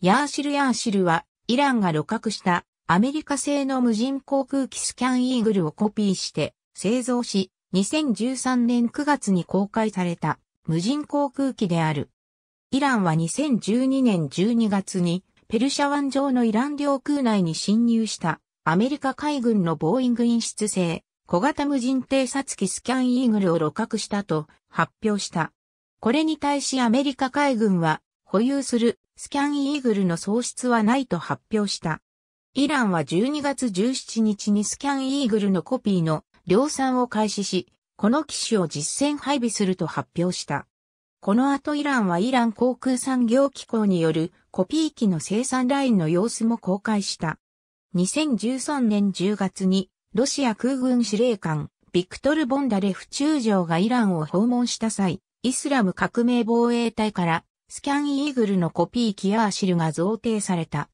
ヤーシルヤーシルは、イランが露獲したアメリカ製の無人航空機スキャンイーグルをコピーして製造し、2013年9月に公開された無人航空機である。イランは2012年12月にペルシャ湾上のイラン領空内に侵入したアメリカ海軍のボーイングイ出製小型無人偵察機スキャンイーグルを露獲したと発表した。これに対しアメリカ海軍は保有するスキャンイーグルの喪失はないと発表した。イランは12月17日にスキャンイーグルのコピーの量産を開始し、この機種を実戦配備すると発表した。この後イランはイラン航空産業機構によるコピー機の生産ラインの様子も公開した。2013年10月にロシア空軍司令官ビクトル・ボンダレフ中将がイランを訪問した際、イスラム革命防衛隊からスキャンイーグルのコピー機。アーシルが贈呈された。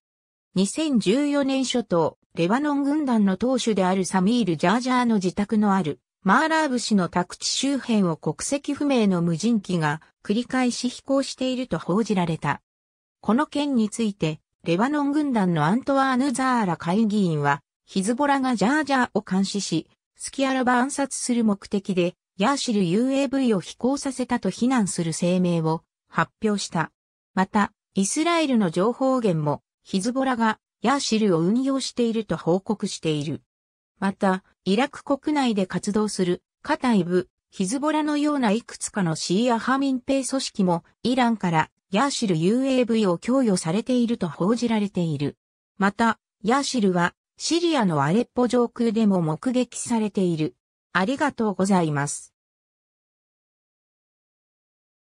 2014年初頭、レバノン軍団の党首であるサミール・ジャージャーの自宅のあるマーラーブ氏の宅地周辺を国籍不明の無人機が繰り返し飛行していると報じられた。この件について、レバノン軍団のアントワーヌ・ザーラ会議員は、ヒズボラがジャージャーを監視し、スキアラバ暗殺する目的で、ヤーシル UAV を飛行させたと非難する声明を発表した。また、イスラエルの情報源も、ヒズボラがヤーシルを運用していると報告している。また、イラク国内で活動する、カタイブ、ヒズボラのようないくつかのシーア派民兵組織も、イランからヤーシル UAV を供与されていると報じられている。また、ヤーシルは、シリアのアレッポ上空でも目撃されている。ありがとうございます。